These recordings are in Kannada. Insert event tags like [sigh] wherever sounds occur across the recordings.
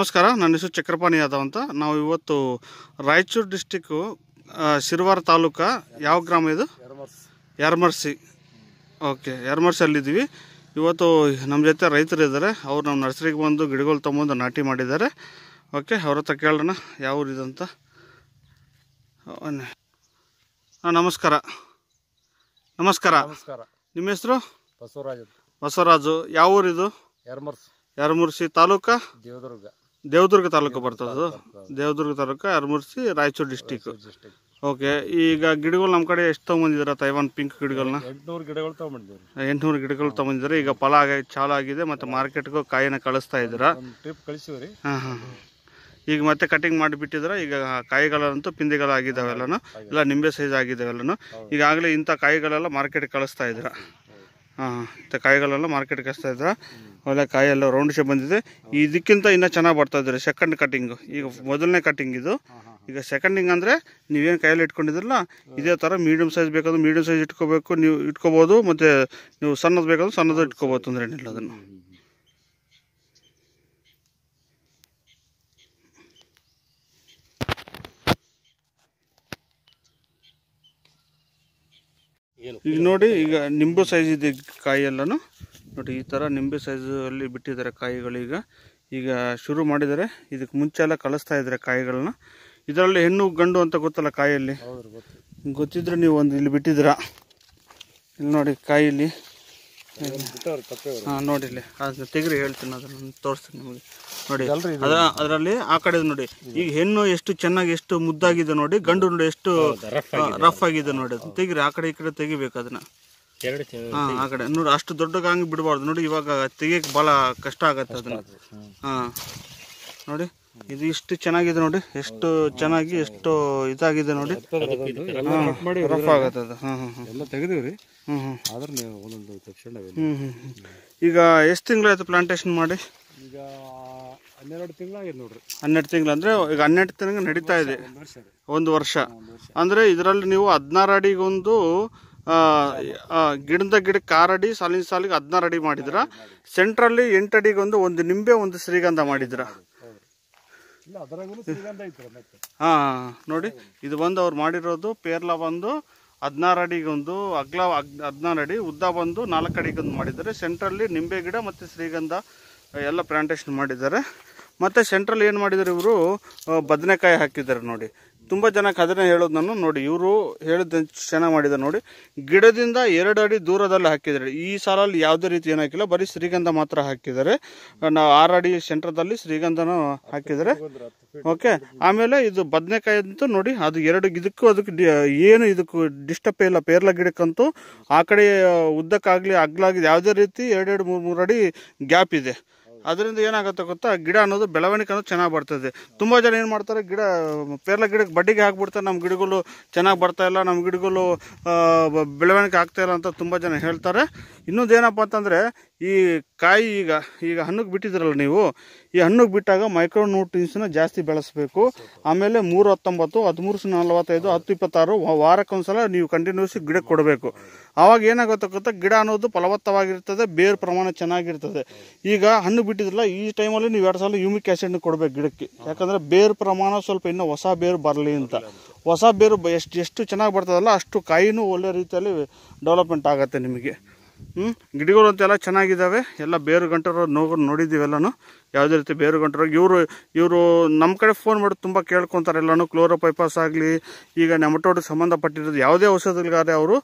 ನಮಸ್ಕಾರ ನನ್ನ ಹೆಸರು ಚಕ್ರಪಾಣಿ ಯಾದವ್ ಅಂತ ನಾವು ಇವತ್ತು ರಾಯಚೂರು ಡಿಸ್ಟಿಕ್ಕು ಶಿರ್ವಾರ ತಾಲೂಕ ಯಾವ ಗ್ರಾಮ ಇದು ಯರ್ಮರ್ಸಿ ಓಕೆ ಯರ್ಮರ್ಸಿಯಲ್ಲಿದ್ದೀವಿ ಇವತ್ತು ನಮ್ಮ ಜೊತೆ ರೈತರು ಇದ್ದಾರೆ ಅವ್ರು ನಮ್ಮ ನರ್ಸರಿಗೆ ಬಂದು ಗಿಡಗಳು ತೊಗೊಂಡು ನಾಟಿ ಮಾಡಿದ್ದಾರೆ ಓಕೆ ಅವ್ರ ಹತ್ರ ಕೇಳೋಣ ಯಾವ ಊರಿದೆ ಅಂತ ಹಾಂ ನಮಸ್ಕಾರ ನಮಸ್ಕಾರ ನಮಸ್ಕಾರ ನಿಮ್ಮ ಹೆಸರು ಬಸವರಾಜು ಬಸವರಾಜು ಯಾವ ಊರಿದು ಯರ್ಮರ್ಸಿ ಯರಮುರ್ಸಿ ತಾಲೂಕ ದೇವದುರ್ಗ ದೇವದುರ್ಗ ತಾಲೂಕು ಬರ್ತದೆ ದೇವದುರ್ಗ ತಾಲೂಕು ಅರಮುರ್ಸಿ ರಾಯಚೂರು ಡಿಸ್ಟಿಕ್ ಓಕೆ ಈಗ ಗಿಡಗಳು ನಮ್ಮ ಕಡೆ ಎಷ್ಟು ತೊಗೊಂಬಂದಿದ್ದೀರಾ ತೈವಾನ್ ಪಿಂಕ್ ಗಿಡಗಳನ್ನ ಎಂಟುನೂರು ಗಿಡಗಳು ತೊಗೊಂಡಿದ್ದೀವಿ ಎಂಟುನೂರು ಗಿಡಗಳು ತೊಗೊಂಡಿದ್ದೀರಾ ಈಗ ಫಲ ಆಗಿದೆ ಚಾಲು ಆಗಿದೆ ಮತ್ತು ಮಾರ್ಕೆಟ್ಗೂ ಕಾಯಿನ ಕಳಿಸ್ತಾ ಇದ್ದೀರಾ ಟ್ರಿಪ್ ಕಳಿಸಿವ್ರಿ ಹಾಂ ಹಾಂ ಈಗ ಮತ್ತೆ ಕಟಿಂಗ್ ಮಾಡಿಬಿಟ್ಟಿದ್ರೆ ಈಗ ಕಾಯಿಗಳಂತೂ ಪಿಂದಿಗಳಾಗಿದ್ದಾವೆಲ್ಲನು ಇಲ್ಲ ನಿಂಬೆ ಸೈಜ್ ಆಗಿದ್ದಾವೆಲ್ಲನು ಈಗಾಗಲೇ ಇಂಥ ಕಾಯಿಗಳೆಲ್ಲ ಮಾರ್ಕೆಟ್ಗೆ ಕಳಿಸ್ತಾ ಇದ್ದೀರಾ ಹಾಂ ಇಂಥ ಕಾಯಿಗಳೆಲ್ಲ ಮಾರ್ಕೆಟ್ಗೆ ಕಳಿಸ್ತಾ ಇದ್ದೀರಾ ಒಳ್ಳೆ ಎಲ್ಲ ರೌಂಡ್ ಶೇಪ್ ಬಂದಿದೆ ಇದಕ್ಕಿಂತ ಇನ್ನೂ ಚೆನ್ನಾಗಿ ಬರ್ತಾ ಇದ್ದಾರೆ ಸೆಕೆಂಡ್ ಕಟಿಂಗು ಈಗ ಮೊದಲನೇ ಕಟಿಂಗ್ ಇದು ಈಗ ಸೆಕೆಂಡಿಂಗ್ ಅಂದರೆ ನೀವೇನು ಕೈಯಲ್ಲಿ ಇಟ್ಕೊಂಡಿದ್ರಲ್ಲ ಇದೇ ಥರ ಮೀಡಿಯಮ್ ಸೈಜ್ ಬೇಕಾದ್ರೆ ಮೀಡಿಯಮ್ ಸೈಜ್ ಇಟ್ಕೋಬೇಕು ನೀವು ಇಟ್ಕೋಬೋದು ಮತ್ತು ನೀವು ಸಣ್ಣದು ಬೇಕಾದ್ರೂ ಸಣ್ಣದು ಇಟ್ಕೋಬೋದು ತೊಂದರೆ ಏನಿಲ್ಲ ಅದನ್ನು ಈಗ ನೋಡಿ ಈಗ ನಿಂಬು ಸೈಜ್ ಇದೆ ಕಾಯಿ ಎಲ್ಲನೂ ನೋಡಿ ಈ ಥರ ನಿಂಬೆ ಅಲ್ಲಿ ಬಿಟ್ಟಿದ್ದಾರೆ ಕಾಯಿಗಳು ಈಗ ಈಗ ಶುರು ಮಾಡಿದರೆ ಇದಕ್ಕೆ ಮುಂಚೆ ಎಲ್ಲ ಕಳಿಸ್ತಾ ಇದ್ದಾರೆ ಕಾಯಿಗಳನ್ನ ಇದರಲ್ಲಿ ಹೆಣ್ಣು ಗಂಡು ಅಂತ ಗೊತ್ತಲ್ಲ ಕಾಯಲ್ಲಿ ಗೊತ್ತಿದ್ರೆ ನೀವು ಒಂದು ಇಲ್ಲಿ ಬಿಟ್ಟಿದ್ದೀರ ಇಲ್ಲಿ ನೋಡಿ ಕಾಯಿಲಿ ಹಾಂ ನೋಡಿ ಇಲ್ಲಿ ಅದನ್ನ ತೆಗ್ರಿ ಹೇಳ್ತೀನಿ ಅದನ್ನ ತೋರಿಸ್ತೀನಿ ನಿಮಗೆ ನೋಡಿ ಅದ ಅದರಲ್ಲಿ ಆ ಕಡೆ ನೋಡಿ ಈಗ ಹೆಣ್ಣು ಎಷ್ಟು ಚೆನ್ನಾಗಿ ಎಷ್ಟು ಮುದ್ದಾಗಿದೆ ನೋಡಿ ಗಂಡು ನೋಡಿ ಎಷ್ಟು ರಫ್ ಆಗಿದೆ ನೋಡಿ ಅದನ್ನ ತೆಗ್ರಿ ಆ ಕಡೆ ಈ ಕಡೆ ತೆಗಿಬೇಕು ಅದನ್ನ ಹಾಂ ಆ ಕಡೆ ನೋಡಿ ಅಷ್ಟು ದೊಡ್ಡ ಗಾಂಗ್ ಬಿಡಬಾರ್ದು ನೋಡಿ ಇವಾಗ ತೆಗಿಯಕ್ ಭಾಳ ಕಷ್ಟ ಆಗತ್ತೆ ಅದನ್ನ ಹಾಂ ನೋಡಿ ಇದು ಇಷ್ಟು ಚೆನ್ನಾಗಿದೆ ನೋಡಿ ಎಷ್ಟು ಚೆನ್ನಾಗಿ ಎಷ್ಟು ಇದಾಗಿದೆ ನೋಡಿ ರಫ್ ಆಗತ್ತೆ ಅದು ಹಾಂ ಈಗ ಎಷ್ಟು ತಿಂಗಳಾಯ್ತು ಪ್ಲಾಂಟೇಶನ್ ಮಾಡಿ ಈಗ ಹನ್ನೆರಡು ತಿಂಗಳಾಗಿದೆ ನೋಡ್ರಿ ಹನ್ನೆರಡು ತಿಂಗಳು ಅಂದರೆ ಈಗ ಹನ್ನೆರಡು ತಿಂಗಳು ನಡೀತಾ ಇದೆ ಒಂದು ವರ್ಷ ಅಂದ್ರೆ ಇದರಲ್ಲಿ ನೀವು ಹದಿನಾರು ಅಡಿಗೊಂದು ಗಿಡದ ಗಿಡಕ್ಕೆ ಆರಡಿ ಸಾಲಿನ ಸಾಲಿಗೆ ಹದಿನಾರು ಅಡಿ ಮಾಡಿದ್ರ ಸೆಂಟ್ರಲ್ಲಿ ಎಂಟು ಅಡಿಗೊಂದು ಒಂದು ನಿಂಬೆ ಒಂದು ಶ್ರೀಗಂಧ ಮಾಡಿದ್ರ ಹಾ ನೋಡಿ ಇದು ಬಂದು ಅವ್ರು ಮಾಡಿರೋದು ಪೇರ್ಲ ಬಂದು ಹದಿನಾರು ಅಡಿಗೊಂದು ಅಗ್ಲ ಹದಿನಾರು ಅಡಿ ಉದ್ದ ಬಂದು ನಾಲ್ಕು ಅಡಿಗೊಂದು ಮಾಡಿದ್ದಾರೆ ಸೆಂಟ್ರಲ್ಲಿ ನಿಂಬೆ ಗಿಡ ಮತ್ತು ಶ್ರೀಗಂಧ ಎಲ್ಲ ಪ್ಲಾಂಟೇಶನ್ ಮಾಡಿದ್ದಾರೆ ಮತ್ತು ಸೆಂಟ್ರಲ್ಲಿ ಏನು ಮಾಡಿದ್ದಾರೆ ಇವರು ಬದನೆಕಾಯಿ ಹಾಕಿದ್ದಾರೆ ನೋಡಿ ತುಂಬ ಜನ ಕದನ ಹೇಳೋದು ನಾನು ನೋಡಿ ಇವರು ಹೇಳಿದ ಚೆನ್ನಾಗಿ ಮಾಡಿದ ನೋಡಿ ಗಿಡದಿಂದ ಎರಡು ಅಡಿ ದೂರದಲ್ಲಿ ಹಾಕಿದ್ದಾರೆ ಈ ಸಾಲಲ್ಲಿ ಯಾವುದೇ ರೀತಿ ಏನು ಹಾಕಿಲ್ಲ ಬರೀ ಶ್ರೀಗಂಧ ಮಾತ್ರ ಹಾಕಿದ್ದಾರೆ ನಾವು ಆರು ಅಡಿ ಸೆಂಟ್ರದಲ್ಲಿ ಶ್ರೀಗಂಧನ ಹಾಕಿದ್ದಾರೆ ಓಕೆ ಆಮೇಲೆ ಇದು ಬದನೆಕಾಯಿ ಅಂತೂ ನೋಡಿ ಅದು ಎರಡು ಇದಕ್ಕೂ ಅದಕ್ಕೆ ಏನು ಇದಕ್ಕೂ ಡಿಸ್ಟರ್ಬ್ ಇಲ್ಲ ಪೇರ್ಲ ಗಿಡಕ್ಕಂತೂ ಆ ಕಡೆ ಉದ್ದಕ್ಕಾಗಲಿ ಅಗ್ಲಾಗಿದೆ ಯಾವುದೇ ರೀತಿ ಎರಡೆರಡು ಮೂರು ಮೂರು ಅಡಿ ಗ್ಯಾಪ್ ಇದೆ ಅದರಿಂದ ಏನಾಗುತ್ತೆ ಗೊತ್ತಾ ಗಿಡ ಅನ್ನೋದು ಬೆಳವಣಿಗೆ ಅನ್ನೋದು ಚೆನ್ನಾಗಿ ಬರ್ತದೆ ತುಂಬ ಜನ ಏನು ಮಾಡ್ತಾರೆ ಗಿಡ ಪೇರ್ಲ ಗಿಡಕ್ಕೆ ಬಡ್ಡಿಗೆ ಹಾಕ್ಬಿಡ್ತಾರೆ ನಮ್ಮ ಗಿಡಗಳು ಚೆನ್ನಾಗಿ ಬರ್ತಾ ಇಲ್ಲ ನಮ್ಮ ಗಿಡಗಳು ಬೆಳವಣಿಗೆ ಆಗ್ತಾ ಇಲ್ಲ ಅಂತ ತುಂಬ ಜನ ಹೇಳ್ತಾರೆ ಇನ್ನೊಂದು ಏನಪ್ಪ ಅಂತಂದರೆ ಈ ಕಾಯಿ ಈಗ ಈಗ ಹಣ್ಣಿಗೆ ಬಿಟ್ಟಿದ್ರಲ್ಲ ನೀವು ಈ ಹಣ್ಣಿಗೆ ಬಿಟ್ಟಾಗ ಮೈಕ್ರೋ ನ್ಯೂಟ್ರಿನ್ಸ್ನ ಜಾಸ್ತಿ ಬೆಳೆಸಬೇಕು ಆಮೇಲೆ ಮೂರು ಹತ್ತೊಂಬತ್ತು ಹದಿಮೂರು ನಲವತ್ತೈದು ಹತ್ತು ಇಪ್ಪತ್ತಾರು ವಾರಕ್ಕೊಂದ್ಸಲ ನೀವು ಕಂಟಿನ್ಯೂಸ್ ಗಿಡಕ್ಕೆ ಕೊಡಬೇಕು ಆವಾಗ ಏನಾಗುತ್ತೆ ಗಿಡ ಅನ್ನೋದು ಫಲವತ್ತವಾಗಿರ್ತದೆ ಬೇರು ಪ್ರಮಾಣ ಚೆನ್ನಾಗಿರ್ತದೆ ಈಗ ಹಣ್ಣು ಬಿಟ್ಟಿದ್ರಲ್ಲ ಈ ಟೈಮಲ್ಲಿ ನೀವು ಎರಡು ಸಲ ಯೂಮಿಕ್ ಆ್ಯಸಿಡ್ನ ಕೊಡಬೇಕು ಗಿಡಕ್ಕೆ ಯಾಕಂದರೆ ಬೇರು ಪ್ರಮಾಣ ಸ್ವಲ್ಪ ಇನ್ನೂ ಹೊಸ ಬೇರು ಬರಲಿ ಅಂತ ಹೊಸ ಬೇರು ಎಷ್ಟು ಎಷ್ಟು ಚೆನ್ನಾಗಿ ಬರ್ತದಲ್ಲ ಅಷ್ಟು ಕಾಯಿನೂ ಒಳ್ಳೆ ರೀತಿಯಲ್ಲಿ ಡೆವಲಪ್ಮೆಂಟ್ ಆಗುತ್ತೆ ನಿಮಗೆ ಹ್ಞೂ ಅಂತೆಲ್ಲ ಚೆನ್ನಾಗಿದ್ದಾವೆ ಎಲ್ಲ ಬೇರು ಗಂಟರು ನೋವು ಎಲ್ಲನೂ ಯಾವುದೇ ರೀತಿ ಬೇರು ಗಂಟರು ಇವರು ಇವರು ನಮ್ಮ ಕಡೆ ಫೋನ್ ಮಾಡಿ ತುಂಬ ಕೇಳ್ಕೊತಾರೆ ಎಲ್ಲನೂ ಪೈಪಾಸ್ ಆಗಲಿ ಈಗ ನೆಮಟೋಡಿಗೆ ಸಂಬಂಧಪಟ್ಟಿರೋದು ಯಾವುದೇ ಔಷಧಿಗಾದ್ರೆ ಅವರು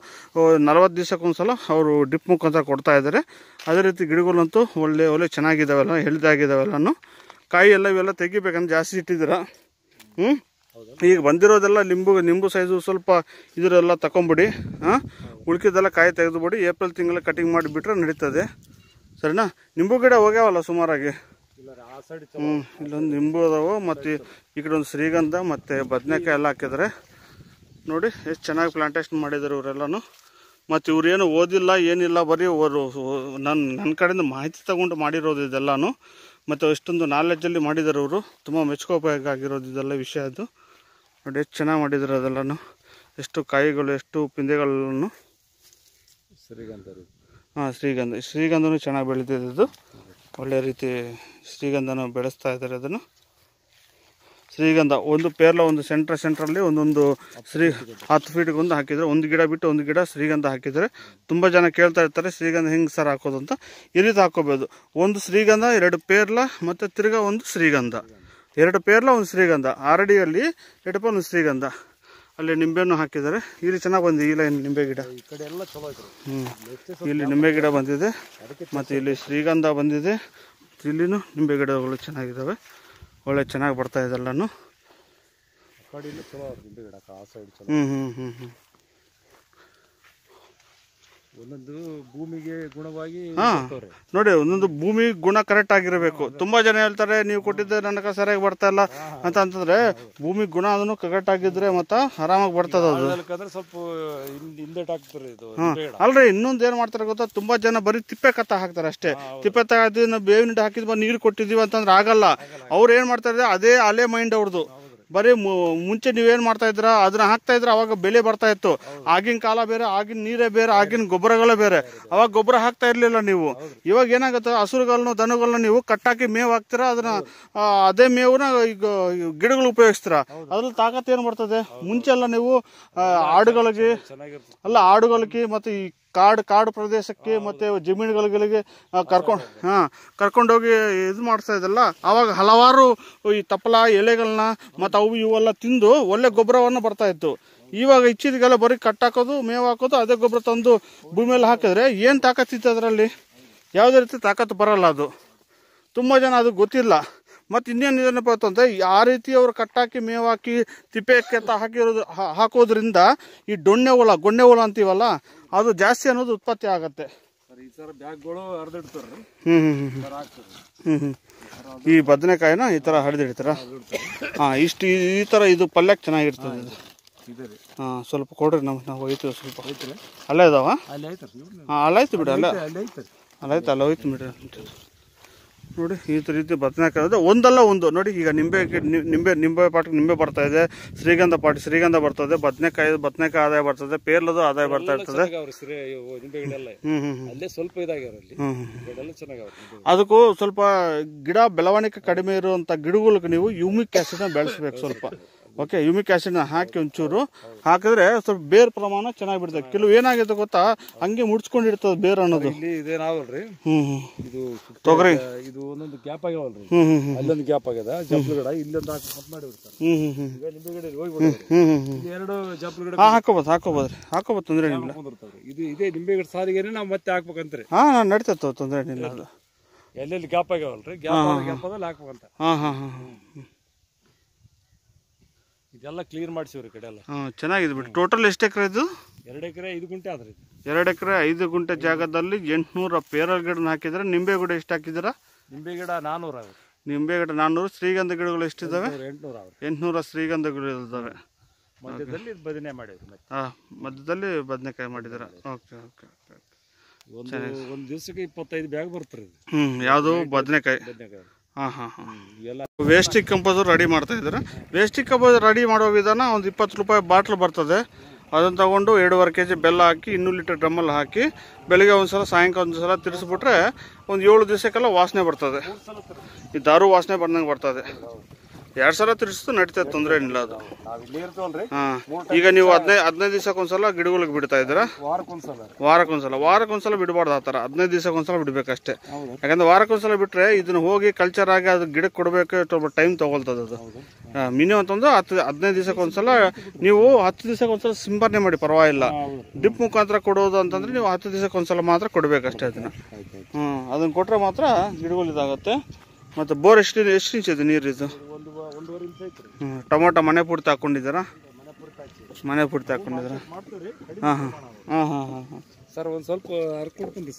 ನಲವತ್ತು ದಿವಸಕ್ಕೊಂದ್ಸಲ ಅವರು ಡಿಪ್ ಮುಖಾಂತರ ಕೊಡ್ತಾ ಇದ್ದಾರೆ ಅದೇ ರೀತಿ ಗಿಡಗಳಂತೂ ಒಳ್ಳೆ ಒಳ್ಳೆ ಚೆನ್ನಾಗಿದ್ದಾವೆಲ್ಲ ಎಲ್ಲನೂ ಕಾಯಿ ಎಲ್ಲ ಇವೆಲ್ಲ ತೆಗಿಬೇಕಂತ ಜಾಸ್ತಿ ಇಟ್ಟಿದ್ದೀರಾ ಹ್ಞೂ ಈಗ ಬಂದಿರೋದೆಲ್ಲ ನಿಂಬು ನಿಂಬು ಸೈಜು ಸ್ವಲ್ಪ ಇದರೆಲ್ಲ ತಗೊಂಬಿಡಿ ಹಾಂ ಉಳ್ಕಿದ್ದೆಲ್ಲ ಕಾಯಿ ತೆಗೆದುಬಿಡಿ ಏಪ್ರಿಲ್ ತಿಂಗಳ ಕಟಿಂಗ್ ಮಾಡಿಬಿಟ್ರೆ ನಡೀತದೆ ಸರಿನಾ ನಿಂಬು ಗಿಡ ಹೋಗ್ಯಾವಲ್ಲ ಸುಮಾರಾಗಿ ಹ್ಞೂ ಇಲ್ಲೊಂದು ನಿಂಬು ಅದಾವೆ ಮತ್ತು ಈ ಕಡೆ ಒಂದು ಶ್ರೀಗಂಧ ಮತ್ತು ಬದನೆಕಾಯಿ ಎಲ್ಲ ಹಾಕಿದ್ದಾರೆ ನೋಡಿ ಎಷ್ಟು ಚೆನ್ನಾಗಿ ಪ್ಲಾಂಟೇಶನ್ ಮಾಡಿದ್ದಾರೆ ಇವರೆಲ್ಲಾನು ಮತ್ತು ಇವ್ರೇನು ಓದಿಲ್ಲ ಏನಿಲ್ಲ ಬರೀ ಅವರು ನನ್ನ ನನ್ನ ಕಡೆಯಿಂದ ಮಾಹಿತಿ ತಗೊಂಡು ಮಾಡಿರೋದು ಇದೆಲ್ಲನೂ ಮತ್ತು ಎಷ್ಟೊಂದು ನಾಲೆಜಲ್ಲಿ ಮಾಡಿದ್ದಾರೆ ಅವರು ತುಂಬ ಮೆಚ್ಕೋಪಯೋಗ ಆಗಿರೋದು ಇದೆಲ್ಲ ವಿಷಯ ಅದು ನೋಡಿ ಎಷ್ಟು ಚೆನ್ನಾಗಿ ಮಾಡಿದ್ದಾರೆ ಅದೆಲ್ಲನೂ ಎಷ್ಟು ಕಾಯಿಗಳು ಎಷ್ಟು ಪಿಂದೆಗಳನ್ನು ಶ್ರೀಗಂಧ ಹಾಂ ಶ್ರೀಗಂಧ ಶ್ರೀಗಂಧನೂ ಚೆನ್ನಾಗಿ ಬೆಳೀತಿದೆ ಇದು ಒಳ್ಳೆ ರೀತಿ ಶ್ರೀಗಂಧನ ಬೆಳೆಸ್ತಾ ಇದ್ದಾರೆ ಅದನ್ನು ಶ್ರೀಗಂಧ ಒಂದು ಪೇರ್ಲ ಒಂದು ಸೆಂಟ್ರ್ ಸೆಂಟ್ರಲ್ಲಿ ಒಂದೊಂದು ಶ್ರೀ ಹತ್ತು ಫೀಟ್ಗೆ ಒಂದು ಹಾಕಿದರೆ ಒಂದು ಗಿಡ ಬಿಟ್ಟು ಒಂದು ಗಿಡ ಶ್ರೀಗಂಧ ಹಾಕಿದರೆ ತುಂಬ ಜನ ಕೇಳ್ತಾ ಇರ್ತಾರೆ ಶ್ರೀಗಂಧ ಹೆಂಗೆ ಸರ್ ಹಾಕೋದು ಅಂತ ಈ ರೀತಿ ಹಾಕೋಬೋದು ಒಂದು ಶ್ರೀಗಂಧ ಎರಡು ಪೇರ್ಲ ಮತ್ತು ತಿರ್ಗಾ ಒಂದು ಶ್ರೀಗಂಧ ಎರಡು ಪೇರ್ಲ ಒಂದು ಶ್ರೀಗಂಧ ಆರಡಿಯಲ್ಲಿ ಎಟಪ್ಪ ಒಂದು ಶ್ರೀಗಂಧ ಅಲ್ಲಿ ನಿಂಬೆಯನ್ನು ಹಾಕಿದ್ದಾರೆ ಇಲ್ಲಿ ಚೆನ್ನಾಗಿ ಬಂದಿದೆ ಇಲ್ಲ ನಿಂಬೆ ಗಿಡ ಈ ಕಡೆ ಎಲ್ಲ ಚಲೋ ಇಲ್ಲಿ ನಿಂಬೆ ಗಿಡ ಬಂದಿದೆ ಮತ್ತೆ ಇಲ್ಲಿ ಶ್ರೀಗಂಧ ಬಂದಿದೆ ಇಲ್ಲಿನೂ ನಿಂಬೆ ಗಿಡಗಳು ಚೆನ್ನಾಗಿದಾವೆ ಒಳ್ಳೆ ಚೆನ್ನಾಗಿ ಬರ್ತಾ ಇದೆಲ್ಲಾನು ಹ್ಮ್ ಹ್ಞೂ ಹ್ಞೂ ಹ್ಞೂ ಹ್ಞೂ ನೋಡಿ ಒಂದೊಂದು ಭೂಮಿ ಗುಣ ಕರೆಕ್ಟ್ ಆಗಿರಬೇಕು ತುಂಬಾ ಜನ ಹೇಳ್ತಾರೆ ನೀವು ಕೊಟ್ಟಿದ್ದೆ ನನಗೆ ಸರಿಯಾಗಿ ಬರ್ತಾ ಇಲ್ಲ ಅಂತ ಅಂತಂದ್ರೆ ಭೂಮಿ ಗುಣ ಅದನ್ನು ಕರೆಕ್ಟ್ ಆಗಿದ್ರೆ ಮತ್ತ ಆರಾಮಾಗಿ ಬರ್ತದ ಅದು ಸ್ವಲ್ಪ ಅಲ್ರಿ ಇನ್ನೊಂದ್ ಏನ್ ಮಾಡ್ತಾರೆ ಗೊತ್ತಾ ತುಂಬಾ ಜನ ಬರೀ ತಿಪ್ಪೆ ಕತ್ತ ಹಾಕ್ತಾರೆ ಅಷ್ಟೇ ತಿಪ್ಪೆ ತೆಗೆದು ಬೇವಿ ಬೇವಿನ ಹಾಕಿದ್ ನೀರು ಕೊಟ್ಟಿದೀವಿ ಅಂತಂದ್ರೆ ಆಗಲ್ಲ ಅವ್ರು ಏನ್ ಮಾಡ್ತಾರೆ ಅದೇ ಅಲೆ ಮೈಂಡ್ ಅವ್ರದ್ದು ಬರೀ ಮುಂಚೆ ನೀವೇನ್ ಮಾಡ್ತಾ ಇದ್ರ ಅದನ್ನ ಹಾಕ್ತಾ ಇದ್ರ ಅವಾಗ ಬೆಲೆ ಬರ್ತಾ ಇತ್ತು ಆಗಿನ ಕಾಲ ಬೇರೆ ಆಗಿನ ನೀರೇ ಬೇರೆ ಆಗಿನ ಗೊಬ್ಬರಗಳೇ ಬೇರೆ ಅವಾಗ ಗೊಬ್ಬರ ಹಾಕ್ತಾ ಇರ್ಲಿಲ್ಲ ನೀವು ಇವಾಗ ಏನಾಗುತ್ತೆ ಹಸುರುಗಳನ್ನ ದನಗಳನ್ನ ನೀವು ಕಟ್ಟಾಕಿ ಮೇವು ಹಾಕ್ತೀರಾ ಅದನ್ನ ಅದೇ ಮೇವನ ಈಗ ಗಿಡಗಳು ಉಪಯೋಗಿಸ್ತೀರಾ ಅದ್ರಲ್ಲಿ ತಾಕತ್ ಏನ್ ಬರ್ತದೆ ಮುಂಚೆ ಎಲ್ಲ ನೀವು ಆಡುಗಳಿಗೆ ಅಲ್ಲ ಆಡುಗಳಿಗೆ ಮತ್ತೆ ಈ ಕಾಡು ಕಾಡು ಪ್ರದೇಶಕ್ಕೆ ಮತ್ತು ಜಮೀನುಗಳಿಗೆ ಕರ್ಕೊಂಡು ಹಾಂ ಕರ್ಕೊಂಡೋಗಿ ಇದು ಮಾಡ್ತಾ ಇದ್ದಲ್ಲ ಅವಾಗ ಹಲವಾರು ಈ ತಪ್ಪಲ ಎಲೆಗಳನ್ನ ಮತ್ತು ಅವು ಇವೆಲ್ಲ ತಿಂದು ಒಳ್ಳೆ ಗೊಬ್ಬರವನ್ನು ಬರ್ತಾ ಇತ್ತು ಇವಾಗ ಇಚ್ಚಿದಗೆಲ್ಲ ಬರೀ ಹಾಕೋದು ಮೇವು ಹಾಕೋದು ಅದೇ ಗೊಬ್ಬರ ತಂದು ಭೂಮಿಯಲ್ಲಿ ಹಾಕಿದ್ರೆ ಏನು ತಾಕತ್ತಿತ್ತು ಅದರಲ್ಲಿ ಯಾವುದೇ ರೀತಿ ತಾಕತ್ತು ಬರಲ್ಲ ಅದು ತುಂಬ ಜನ ಅದು ಗೊತ್ತಿಲ್ಲ ಮತ್ತು ಇನ್ನೇನು ಏನಪ್ಪ ಅಂತಂದರೆ ಆ ರೀತಿ ಅವರು ಕಟ್ಟಾಕಿ ಮೇವಾಕಿ ತಿಪ್ಪೆ ಕೆತ್ತ ಹಾಕಿರೋದು ಹಾಕೋದ್ರಿಂದ ಈ ಡೊಣ್ಣೆ ಹುಳ ಗೊಣ್ಣೆ ಹುಳ ಅಂತೀವಲ್ಲ ಅದು ಜಾಸ್ತಿ ಅನ್ನೋದು ಉತ್ಪತ್ತಿ ಆಗುತ್ತೆ ಈ ಬದನೆಕಾಯಿನ ಈ ತರ ಹರಿದಿಡ್ತೀರ ಹಾಂ ಇಷ್ಟು ಈ ತರ ಇದು ಪಲ್ಯಕ್ಕೆ ಚೆನ್ನಾಗಿರ್ತದೆ ಇದು ಹಾಂ ಸ್ವಲ್ಪ ಕೊಡ್ರಿ ನಮ್ಗೆ ನಾವು ಹೋಯ್ತು ಸ್ವಲ್ಪ ಅಲ್ಲೇ ಇದಾವ ಹಾಂ ಅಲ್ಲಾಯ್ತು ಬಿಡಿ ಅಲ್ಲ ಅಲ್ಲೈತೆ ಅಲ್ಲ ಹೋಯ್ತು ಬಿಡ್ರಿ ನೋಡಿ ಈ ರೀತಿ ಬದನೆಕಾಯಿ ಒಂದಲ್ಲ ಒಂದು ನೋಡಿ ಈಗ ನಿಂಬೆ ನಿಂಬೆ ನಿಂಬೆ ಪಾಟ್ ನಿಂಬೆ ಬರ್ತಾ ಇದೆ ಶ್ರೀಗಂಧ ಪಾಟಿ ಶ್ರೀಗಂಧ ಬರ್ತದೆ ಬದನೆಕಾಯಿ ಬದನೆಕಾಯಿ ಆದಾಯ ಬರ್ತದೆ ಪೇರ್ಲದು ಆದಾಯ ಬರ್ತಾ ಇರ್ತದೆ ಅದಕ್ಕೂ ಸ್ವಲ್ಪ ಗಿಡ ಬೆಳವಣಿಗೆ ಕಡಿಮೆ ಇರುವಂತ ಗಿಡಗಳಿಗೆ ನೀವು ಯೂಮಿಕ್ ಆಸಿಡ್ ಬೆಳೆಸಬೇಕು ಸ್ವಲ್ಪ ಓಕೆ ಯುಮಿಕ್ ಆ್ಯಸಿಡ್ನ ಹಾಕಿ ಒಂಚೂರು ಹಾಕಿದ್ರೆ ಸ್ವಲ್ಪ ಬೇರ್ ಪ್ರಮಾಣ ಚೆನ್ನಾಗಿ ಬಿಡುತ್ತೆ ಕೆಲವು ಏನಾಗಿದೆ ಗೊತ್ತಾ ಹಂಗೆ ಮುಡ್ಸ್ಕೊಂಡಿರ್ತದೆ ಬೇರ್ ಅನ್ನೋದು ಇಲ್ಲಿ ಇದೇನಾವಲ್ರಿ ಇದು ತೊಗರಿ ಇದು ಒಂದೊಂದು ಗ್ಯಾಪ್ ಆಗ್ಯಾವಲ್ರಿ ಅಲ್ಲೊಂದು ಗ್ಯಾಪ್ ಆಗ್ಯದ ಜಂಪ್ಲ ಗಿಡ ಇಲ್ಲೊಂದು ಹಾಕಿ ಕಟ್ ಮಾಡಿ ಬಿಡ್ತಾರೆ ಎರಡು ಜಂಪ್ಲ ಗಿಡ ಹಾಕೋಬೋದು ಹಾಕೋಬೋದು ಹಾಕೋಬೋದು ತೊಂದರೆ ಏನಿಲ್ಲ ಇದು ಇದೇ ನಿಂಬೆ ಗಿಡ ಸಾರಿಗೆನೆ ನಾವು ಮತ್ತೆ ಹಾಕ್ಬೇಕಂತ್ರಿ ಹಾಂ ನಾನು ನಡೀತೈತೆ ತೊಂದರೆ ಏನಿಲ್ಲ ಎಲ್ಲೆಲ್ಲಿ ಗ್ಯಾಪ್ ಆಗ್ಯಾವಲ್ರಿ ಗ್ಯಾಪ್ ಗ್ಯಾಪ್ ಅದಲ್ಲಿ ಹಾಕ್ಬೇಕಂತ ಹಾಂ ಹಾಂ ಹಾಂ ಇದೆಲ್ಲ ಕ್ಲಿಯರ್ ಮಾಡಿಸಿವ್ರಿ ಕಡೆ ಎಲ್ಲ ಹಾಂ ಚೆನ್ನಾಗಿದೆ ಬಿಡಿ ಟೋಟಲ್ ಎಷ್ಟು ಎಕರೆ ಇದು ಎರಡು ಎಕರೆ ಐದು ಗುಂಟೆ ಆದ್ರಿ ಎರಡು ಎಕರೆ ಐದು ಗುಂಟೆ ಜಾಗದಲ್ಲಿ ಎಂಟುನೂರ ಪೇರಲ್ ಗಿಡನ ಹಾಕಿದ್ರೆ ನಿಂಬೆ ಗಿಡ ಎಷ್ಟು ಹಾಕಿದ್ರ ನಿಂಬೆ ಗಿಡ ನಾನ್ನೂರು ನಿಂಬೆ ಗಿಡ ನಾನ್ನೂರು ಶ್ರೀಗಂಧ ಗಿಡಗಳು ಎಷ್ಟಿದ್ದಾವೆ ಎಂಟುನೂರ ಶ್ರೀಗಂಧ ಗಿಡ ಇದ್ದಾವೆ ಮಧ್ಯದಲ್ಲಿ ಬದನೆ ಮಾಡಿದ್ರು ಹಾಂ ಮಧ್ಯದಲ್ಲಿ ಬದನೆಕಾಯಿ ಮಾಡಿದಾರ ಓಕೆ ಓಕೆ ಒಂದು ಒಂದು ದಿವಸಕ್ಕೆ ಇಪ್ಪತ್ತೈದು ಬ್ಯಾಗ್ ಬರ್ತಾರೆ ಹ್ಞೂ ಯಾವುದು ಬದನೆಕಾಯಿ ಬದನೆಕಾಯಿ ಹಾಂ ಹಾಂ ಹಾಂ ಎಲ್ಲ ವೇಸ್ಟಿಕ್ ಕಂಪೋಸರ್ ರೆಡಿ ಮಾಡ್ತಾ ಇದ್ದಾರೆ ವೇಸ್ಟಿಕ್ ಕಂಪೋಸರ್ ರೆಡಿ ಮಾಡೋ ವಿಧಾನ ಒಂದು ಇಪ್ಪತ್ತು ರೂಪಾಯಿ ಬಾಟ್ಲ್ ಬರ್ತದೆ ಅದನ್ನು ತಗೊಂಡು ಎರಡೂವರೆ ಕೆ ಜಿ ಬೆಲ್ಲ ಹಾಕಿ ಇನ್ನೂರು ಲೀಟರ್ ಡ್ರಮ್ಮಲ್ಲಿ ಹಾಕಿ ಬೆಳಿಗ್ಗೆ ಒಂದು ಸಲ ಸಾಯಂಕಾಲ ಒಂದು ಸಲ ತಿರ್ಸ್ಬಿಟ್ರೆ ಒಂದು ಏಳು ದಿವಸಕ್ಕೆಲ್ಲ ವಾಸನೆ ಬರ್ತದೆ ಈ ದಾರು ವಾಸನೆ ಬಂದಂಗೆ ಬರ್ತದೆ ಎರಡ್ ಸಲ ತಿರ್ಸ್ತು ನಡೀತಾ ತೊಂದರೆ ಏನಿಲ್ಲ ಅದು ಈಗ ನೀವು ಹದಿನೈದು ಹದಿನೈದು ದಿವಸಕ್ಕೊಂದ್ಸಲ ಗಿಡಗಳಿಗೆ ಬಿಡ್ತಾ ಇದ್ರ ವಾರಕ್ಕೊಂದ್ಸಲ ವಾರಕ್ಕೊಂದ್ಸಲ ಬಿಡಬಾರ್ದು ಆ ಥರ ಹದಿನೈದು ದಿವಸಕ್ಕೊಂದ್ಸಲ ಬಿಡ್ಬೇಕಷ್ಟೇ ಯಾಕಂದ್ರೆ ವಾರಕ್ಕೊಂದ್ಸಲ ಬಿಟ್ರೆ ಇದನ್ನ ಹೋಗಿ ಕಲ್ಚರ್ ಆಗಿ ಅದು ಗಿಡಕ್ಕೆ ಕೊಡಬೇಕು ಟೈಮ್ ತಗೊಳ್ತದ ಅದು ಮಿನಿಮಮ್ ಅಂತಂದ್ರೆ ಹತ್ತು ಹದಿನೈದು ದಿವಸಕ್ಕೊಂದ್ಸಲ ಒಂದ್ಸಲ ನೀವು ಹತ್ತು ದಿವಸಕ್ಕೊಂದ್ಸಲ ಒಂದ್ಸಲ ಸಿಂಪರಣೆ ಮಾಡಿ ಪರವಾಗಿಲ್ಲ ಡಿಪ್ ಮುಖಾಂತರ ಕೊಡೋದು ಅಂತಂದ್ರೆ ನೀವು ಹತ್ತು ದಿವಸಕ್ಕೆ ಮಾತ್ರ ಕೊಡ್ಬೇಕಷ್ಟೇ ಅದನ್ನ ಹ್ಮ್ ಅದನ್ನ ಕೊಟ್ರೆ ಮಾತ್ರ ಗಿಡಗಳು ಇದಾಗುತ್ತೆ ಮತ್ತೆ ಬೋರ್ ಎಷ್ಟು ಎಷ್ಟು ಇಂಚ್ ಇದೆ ನೀರು ಇದು ಟೊಮೊಟೊ ಮನೆ ಪೂರ್ತಿ ಹಾಕೊಂಡಿದ್ದೀರಾ ಮನೆ ಪೂರ್ತಿ ಹಾಕಿ ಸರ್ ಸ್ವಲ್ಪ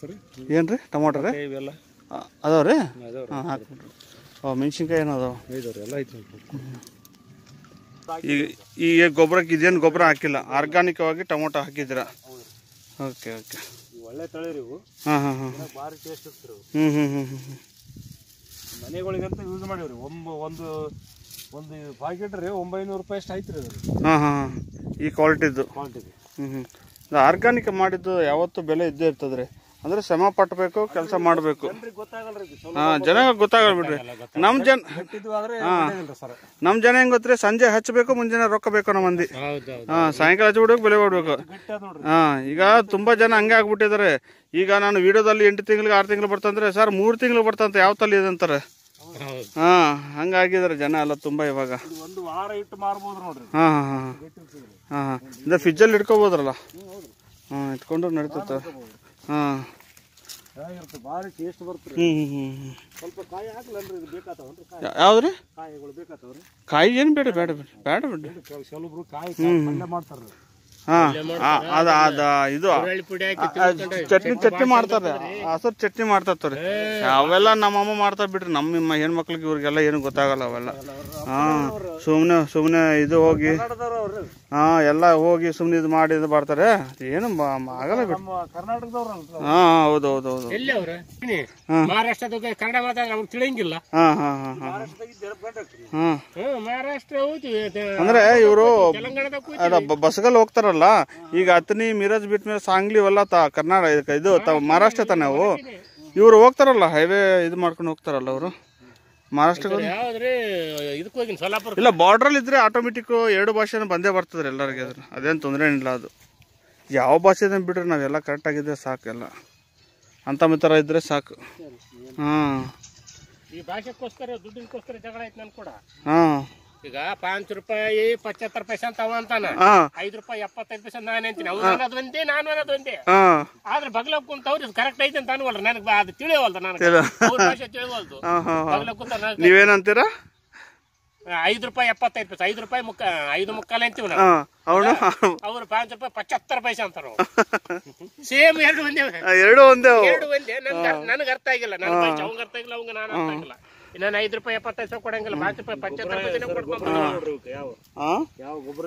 ರೀ ಟೊಮೊಟೊ ರೀ ಇವೆಲ್ಲ ಈಗ ಈಗ ಗೊಬ್ಬರಕ್ಕೆ ಇದೇನು ಗೊಬ್ಬರ ಹಾಕಿಲ್ಲ ಆಗಿ ಟೊಮೊಟೊ ಹಾಕಿದ್ರ ಓಕೆ ಓಕೆ ಒಳ್ಳೆ ತಳಿ ಹ್ಮ್ ಮನೆಗಳಿಗಂತ ಯೂಸ್ ಮಾಡಿವ್ರಿ ಒಂಬ ಒಂದು ಒಂದು ಪಾಕೆಟ್ ರೀ ಒಂಬೈನೂರು ರೂಪಾಯಿ ಅಷ್ಟು ಐತ್ರಿ ಅದು ಹಾಂ ಹಾಂ ಈ ಕ್ವಾಲಿಟಿದು ಕ್ವಾಲಿಟಿ ಹ್ಞೂ ಹ್ಞೂ ಆರ್ಗಾನಿಕ್ ಮಾಡಿದ್ದು ಯಾವತ್ತು ಬೆಲೆ ಇದ್ದೇ ಇರ್ತದೆ ರೀ ಅಂದ್ರೆ ಶ್ರಮ ಪಟ್ಟಬೇಕು ಕೆಲಸ ಮಾಡಬೇಕು ಹಾಂ ಜನ ಗೊತ್ತಾಗಲ್ ಬಿಡ್ರಿ ನಮ್ಮ ಜನ ಹಾಂ ನಮ್ಮ ಜನ ಹೆಂಗೆ ಗೊತ್ತ್ರಿ ಸಂಜೆ ಹಚ್ಚಬೇಕು ಮುಂಜಾನೆ ರೊಕ್ಕ ಬೇಕು ನಮ್ಮ ಮಂದಿ ಹಾಂ ಸಾಯಂಕಾಲ ಹಚ್ಬಿಡ್ಬೇಕು ಬೆಲೆ ಕೊಡ್ಬೇಕು ಹಾಂ ಈಗ ತುಂಬ ಜನ ಹಂಗೆ ಆಗ್ಬಿಟ್ಟಿದ್ದಾರೆ ಈಗ ನಾನು ವಿಡಿಯೋದಲ್ಲಿ ಎಂಟು ತಿಂಗಳಿಗೆ ಆರು ತಿಂಗಳು ಬರ್ತಂದ್ರೆ ಸರ್ ಮೂರು ತಿಂಗಳು ಬರ್ತಂತೆ ಯಾವ ತಲೆ ಇದೆ ಅಂತಾರೆ ಹಾ ಹಂಗಾಗಿದಾರೆ ಜನ ಎಲ್ಲ ತುಂಬಾ ಇವಾಗ ಒಂದು ವಾರ ಇಟ್ಟು ಮಾರ್ಬೋದು ನೋಡ್ರಿ ಹಾ ಹಾ ಹಾ ಫ್ರಿಜ್ಜಲ್ಲಿ ಇಟ್ಕೋಬೋದ್ರಲ್ಲ ಹಾ ಇಟ್ಕೊಂಡ್ರು ನಡೀತ ಭಾರಿ ಟೇಸ್ಟ್ ಬರುತ್ತೆ ಸ್ವಲ್ಪ ಯಾವ್ದ್ರಿ ಕಾಯಿ ಏನು ಬೇಡ ಬೇಡ ಬೇಡ ಬೇಡ ಬೇಡ ಕಾಯಿ ಅದ ಅದ ಇದು ಚಟ್ನಿ ಚಟ್ನಿ ಮಾಡ್ತಾರೆ ಹಸರ್ ಚಟ್ನಿ ಮಾಡ್ತಾರೆ ಅವೆಲ್ಲ ಅಮ್ಮ ಮಾಡ್ತಾ ಬಿಡ್ರಿ ನಮ್ಮ ಹೆಣ್ಮಕ್ಳಿಗೆ ಇವ್ರಿಗೆಲ್ಲ ಏನು ಗೊತ್ತಾಗಲ್ಲ ಅವೆಲ್ಲ ಹಾ ಸುಮ್ನೆ ಸುಮ್ನೆ ಇದು ಹೋಗಿ ಹಾ ಎಲ್ಲ ಹೋಗಿ ಸುಮ್ಮನೆ ಇದು ಮಾಡಿ ಬರ್ತಾರೆ ಏನು ಆಗಲ್ಲ ಹಾ ಹೌದು ಹೌದು ಅಂದ್ರೆ ಇವರು ಅದ ಬಸ್ಗಲ್ಲಿ ಹೋಗ್ತಾರಲ್ಲ ಈಗ ಅತ್ನಿ ಮಿರಜ್ ಬಿಟ್ಟ ಮೇಲೆ ಸಾಂಗ್ಲಿ ಅಲ್ಲ ಕರ್ನಾಟಕ ಇದು ಮಹಾರಾಷ್ಟ್ರ ತಾನೆ ಅವು ಇವರು ಹೋಗ್ತಾರಲ್ಲ ಹೈವೇ ಇದು ಮಾಡ್ಕೊಂಡು ಹೋಗ್ತಾರಲ್ಲ ಅವರು ಮಹಾರಾಷ್ಟ್ರ ಯಾವ್ದ್ರಿ ಇದಕ್ಕೆ ಹೋಗಿ ಇಲ್ಲ ಬಾರ್ಡ್ರಲ್ಲಿ ಇದ್ರೆ ಆಟೋಮೆಟಿಕ್ ಎರಡು ಭಾಷೆನ ಬಂದೇ ಬರ್ತದ್ರಿ ಎಲ್ಲರಿಗೆ ಅದ್ರ ಅದೇನು ತೊಂದರೆ ಏನಿಲ್ಲ ಅದು ಯಾವ ಭಾಷೆದನ್ನು ಬಿಡ್ರಿ ನಾವೆಲ್ಲ ಕರೆಕ್ಟಾಗಿದ್ರೆ ಸಾಕು ಎಲ್ಲ ಅಂತ ಮಿತ್ರ ಇದ್ರೆ ಸಾಕು ಹಾಂ ಈ ಭಾಷೆಗೋಸ್ಕರ ದುಡ್ಡಿಗೋಸ್ಕರ ಜಗಳ ಆಯ್ತು ನಾನು ಕೂಡ ಹಾಂ ಈಗ ಪಾಂಚ್ ರೂಪಾಯಿ ಪಚ್ಚತ್ತರ ಪೈಸೆ ಅಂತ ಅವ ಅಂತಾನ ಐದ್ ರೂಪಾಯಿ ಎಪ್ಪತ್ತೈದು ಪೈಸೆ ನಾನು ಅಂತೀನಿ ಅವ್ನು ಅನ್ನೋದು ಒಂದೇ ನಾನು ಅನ್ನೋದು ಒಂದೇ ಆದ್ರೆ ಬಗ್ಲಕ್ ಕುಂತವ್ರು ಕರೆಕ್ಟ್ ಐತೆ ಅಂತ ಅನ್ವಲ್ರ ನನಗೆ ಅದು ತಿಳಿಯವಲ್ದು ನನಗೆ ಭಾಷೆ ತಿಳಿಯವಲ್ದು ಬಗ್ಲಕ್ ಕುಂತ ನೀವೇನಂತೀರ ಐದ್ ರೂಪಾಯಿ ಎಪ್ಪತ್ತೈದು ಪೈಸ ಐದ್ ರೂಪಾಯಿ ಮುಕ್ಕ ಐದು ಮುಕ್ಕಾಲ್ ಅಂತೀವಿ ನಾವು ಅವನು ಅವ್ರು ಪಾಂಚ್ ರೂಪಾಯಿ ಪಚ್ಚತ್ತರ ಪೈಸೆ ಅಂತಾರ [laughs] ಸೇಮ್ ಎರಡು ಒಂದೇ ಎರಡು ಒಂದೇ ಎರಡು ಒಂದೇ ನನಗೆ ಅರ್ಥ ಆಗಿಲ್ಲ ನನ್ನ ಅವಂಗ ಅರ್ಥ ಆಗಿಲ್ಲ ಅವಂಗ ನಾನು ಅರ್ಥ ಆಗಿಲ್ಲ ನಾನು ಐದು ರೂಪಾಯಿ ಎಪ್ಪತ್ತೈದು ಸಾವಿರ ಕೊಡಂಗಿಲ್ಲ ಹತ್ತು ರೂಪಾಯಿ ಪಂಚಾಯತ್ ಕೊಡ್ಕೊಂಡು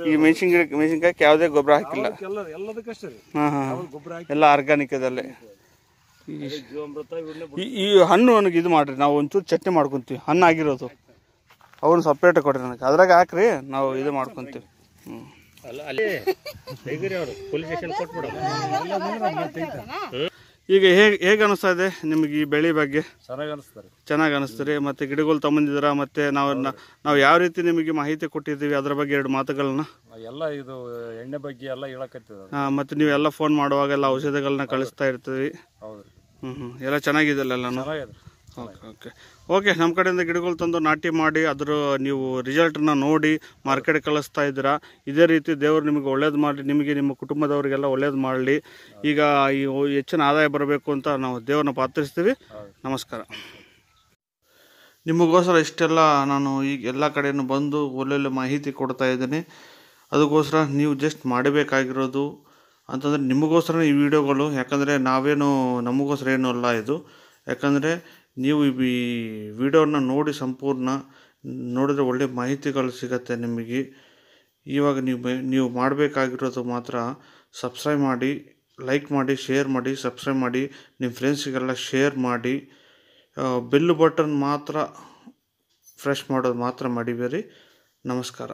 ಈ ಮೆಣಸಿನ ಗಿಡ ಮೆಣಸಿನ್ಕಾಯಕ್ಕೆ ಯಾವುದೇ ಗೊಬ್ಬರ ಹಾಕಿಲ್ಲ ಎಲ್ಲ ಆರ್ಗ್ಯಾನಿಕ್ ಇದಲ್ಲೇ ಈ ಹಣ್ಣು ನನಗೆ ಇದು ಮಾಡ್ರಿ ನಾವು ಒಂಚೂರು ಚಟ್ನಿ ಮಾಡ್ಕೊಂತೀವಿ ಹಣ್ಣು ಆಗಿರೋದು ಅವನು ಸಪ್ರೇಟ್ ಕೊಡ್ರಿ ನನಗೆ ಅದ್ರಾಗ ಹಾಕ್ರಿ ನಾವು ಇದು ಮಾಡ್ಕೊಂತೀವಿ ಹ್ಞೂ ಈಗ ಹೇಗೆ ಹೇಗೆ ಅನಿಸ್ತಾ ಇದೆ ನಿಮಗೆ ಈ ಬೆಳೆ ಬಗ್ಗೆ ಚೆನ್ನಾಗಿ ಅನಿಸ್ತಾರೆ ಚೆನ್ನಾಗಿ ಅನಿಸ್ತಾರೆ ಮತ್ತು ಗಿಡಗಳು ತಗೊಂಬಂದಿದ್ದೀರ ಮತ್ತು ನಾವು ನಾವು ಯಾವ ರೀತಿ ನಿಮಗೆ ಮಾಹಿತಿ ಕೊಟ್ಟಿದ್ದೀವಿ ಅದ್ರ ಬಗ್ಗೆ ಎರಡು ಮಾತುಗಳನ್ನ ಎಲ್ಲ ಇದು ಎಣ್ಣೆ ಬಗ್ಗೆ ಎಲ್ಲ ಹೇಳಕ್ಕೆ ಹಾಂ ಮತ್ತು ನೀವೆಲ್ಲ ಫೋನ್ ಎಲ್ಲ ಔಷಧಿಗಳನ್ನ ಕಳಿಸ್ತಾ ಇರ್ತೀವಿ ಹೌದು ಹ್ಞೂ ಹ್ಞೂ ಎಲ್ಲ ಚೆನ್ನಾಗಿದೆಲ್ಲ ಓಕೆ ಓಕೆ ಓಕೆ ನಮ್ಮ ಕಡೆಯಿಂದ ಗಿಡಗಳು ತಂದು ನಾಟಿ ಮಾಡಿ ಅದರ ನೀವು ರಿಸಲ್ಟನ್ನ ನೋಡಿ ಮಾರ್ಕೆಟ್ ಕಳಿಸ್ತಾ ಇದ್ದೀರಾ ಇದೇ ರೀತಿ ದೇವರು ನಿಮಗೆ ಒಳ್ಳೇದು ಮಾಡಲಿ ನಿಮಗೆ ನಿಮ್ಮ ಕುಟುಂಬದವರಿಗೆಲ್ಲ ಒಳ್ಳೇದು ಮಾಡಲಿ ಈಗ ಈ ಹೆಚ್ಚಿನ ಆದಾಯ ಬರಬೇಕು ಅಂತ ನಾವು ದೇವರನ್ನ ಪಾತ್ರಿಸ್ತೀವಿ ನಮಸ್ಕಾರ ನಿಮಗೋಸ್ಕರ ಇಷ್ಟೆಲ್ಲ ನಾನು ಈಗ ಎಲ್ಲ ಕಡೆಯೂ ಬಂದು ಒಳ್ಳೊಳ್ಳೆ ಮಾಹಿತಿ ಕೊಡ್ತಾ ಇದ್ದೀನಿ ಅದಕ್ಕೋಸ್ಕರ ನೀವು ಜಸ್ಟ್ ಮಾಡಬೇಕಾಗಿರೋದು ಅಂತಂದರೆ ನಿಮಗೋಸ್ಕರ ಈ ವಿಡಿಯೋಗಳು ಯಾಕಂದರೆ ನಾವೇನು ನಮಗೋಸ್ಕರ ಏನೂ ಅಲ್ಲ ಇದು ಯಾಕಂದರೆ ನೀವು ಈ ವಿಡಿಯೋನ ನೋಡಿ ಸಂಪೂರ್ಣ ನೋಡಿದರೆ ಒಳ್ಳೆಯ ಮಾಹಿತಿಗಳು ಸಿಗತ್ತೆ ನಿಮಗೆ ಇವಾಗ ನೀವು ನೀವು ಮಾಡಬೇಕಾಗಿರೋದು ಮಾತ್ರ ಸಬ್ಸ್ಕ್ರೈಬ್ ಮಾಡಿ ಲೈಕ್ ಮಾಡಿ ಶೇರ್ ಮಾಡಿ ಸಬ್ಸ್ಕ್ರೈಬ್ ಮಾಡಿ ನಿಮ್ಮ ಫ್ರೆಂಡ್ಸಿಗೆಲ್ಲ ಶೇರ್ ಮಾಡಿ ಬೆಲ್ ಬಟನ್ ಮಾತ್ರ ಫ್ರೆಶ್ ಮಾಡೋದು ಮಾತ್ರ ಮಾಡಿಬೇರಿ ನಮಸ್ಕಾರ